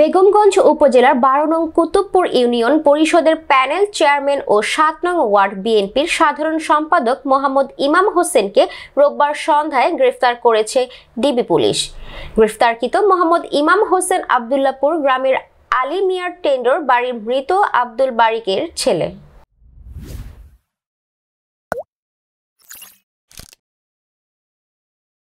বেগমগঞ্জ উপজেলার বারো নং কুতুবপুর ইউনিয়ন পরিষদের প্যানেল চেয়ারম্যান ও সাত নং ওয়ার্ড বিএনপির সাধারণ সম্পাদক মোহাম্মদ ইমাম হোসেনকে রোববার সন্ধ্যায় গ্রেফতার করেছে ডিবি পুলিশ গ্রেফতারকৃত মোহাম্মদ ইমাম হোসেন আবদুল্লাপুর গ্রামের আলী মিয়ার টেন্ডর বাড়ির মৃত আব্দুল বারিকের ছেলে